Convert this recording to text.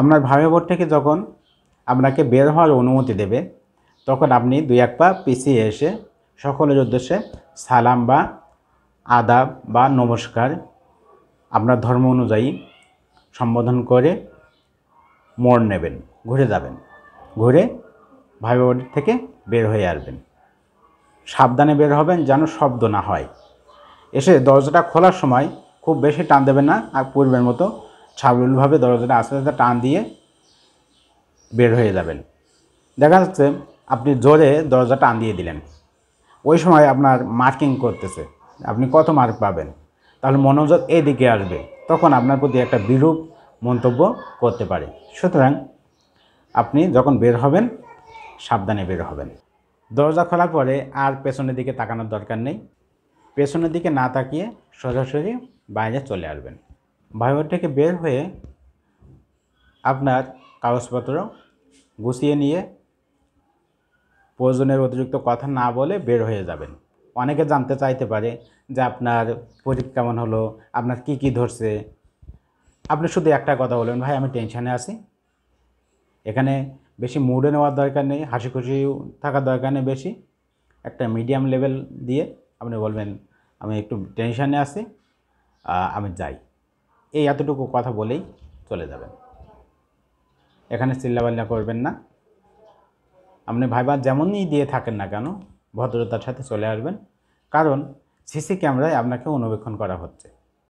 আপনার ভার্মিবোর্ড থেকে যখন আপনাকে বের হওয়ার অনুমতি দেবে তখন আপনি দুই এক পা পিছিয়ে এসে সকলের উদ্দেশ্যে সালাম বা আদাব বা নমস্কার আপনার ধর্ম অনুযায়ী সম্বোধন করে মোড় নেবেন ঘুরে যাবেন ঘুরে ভাইবোর্ড থেকে বের হয়ে আসবেন সাবধানে বের হবেন যেন শব্দ না হয় এসে দরজাটা খোলার সময় খুব বেশি টান দেবেন না আর পূর্বের মতো সাবলীলভাবে দরজাটা আস্তে আস্তে টান দিয়ে বের হয়ে যাবেন দেখা যাচ্ছে আপনি জোরে দরজা টান দিয়ে দিলেন ওই সময় আপনার মার্কিং করতেছে আপনি কত মার্ক পাবেন তাহলে মনোযোগ এদিকে আসবে তখন আপনার প্রতি একটা বিরূপ মন্তব্য করতে পারে সুতরাং আপনি যখন বের হবেন সাবধানে বের হবেন দরজা খোলার পরে আর পেছনের দিকে তাকানোর দরকার নেই পেছনের দিকে না তাকিয়ে সরাসরি বাইরে চলে আসবেন বায়োমেট্রিকে বের হয়ে আপনার কাগজপত্র গুছিয়ে নিয়ে প্রয়োজনের অতিরিক্ত কথা না বলে বের হয়ে যাবেন অনেকে জানতে চাইতে পারে যে আপনার পরীক্ষা কেমন হলো আপনার কি কি ধরছে আপনি শুধু একটা কথা বলেন ভাই আমি টেনশানে আছি এখানে বেশি মুডে নেওয়ার দরকার নেই হাসি খুশি থাকার দরকার নেই বেশি একটা মিডিয়াম লেভেল দিয়ে আপনি বলবেন আমি একটু টেনশানে আছি আমি যাই এই এতটুকু কথা বলেই চলে যাবেন এখানে চিল্লাবাল্লা করবেন না আপনি ভাইবার যেমনই দিয়ে থাকেন না কেন ভদ্রতার সাথে চলে আসবেন কারণ সিসি ক্যামেরায় আপনাকে অনুবেক্ষণ করা হচ্ছে